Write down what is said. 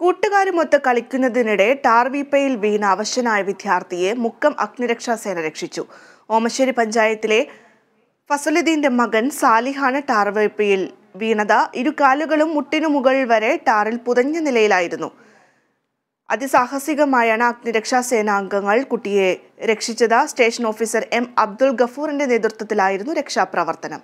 കൂട്ടുകാരുമൊത്ത് കളിക്കുന്നതിനിടെ ടാർവീപ്പയിൽ വീണ അവശനായ വിദ്യാർത്ഥിയെ മുക്കം അഗ്നിരക്ഷാ സേന രക്ഷിച്ചു ഓമശ്ശേരി പഞ്ചായത്തിലെ ഫസലുദ്ദീന്റെ മകൻ സാലിഹാണ് ടാർവീപ്പയിൽ വീണത ഇരുകാലുകളും മുട്ടിനു മുകളിൽ വരെ ടാറിൽ പുതഞ്ഞ നിലയിലായിരുന്നു അതിസാഹസികമായാണ് അഗ്നിരക്ഷാ അംഗങ്ങൾ കുട്ടിയെ രക്ഷിച്ചത് സ്റ്റേഷൻ ഓഫീസർ എം അബ്ദുൾ ഗഫൂറിന്റെ നേതൃത്വത്തിലായിരുന്നു രക്ഷാപ്രവർത്തനം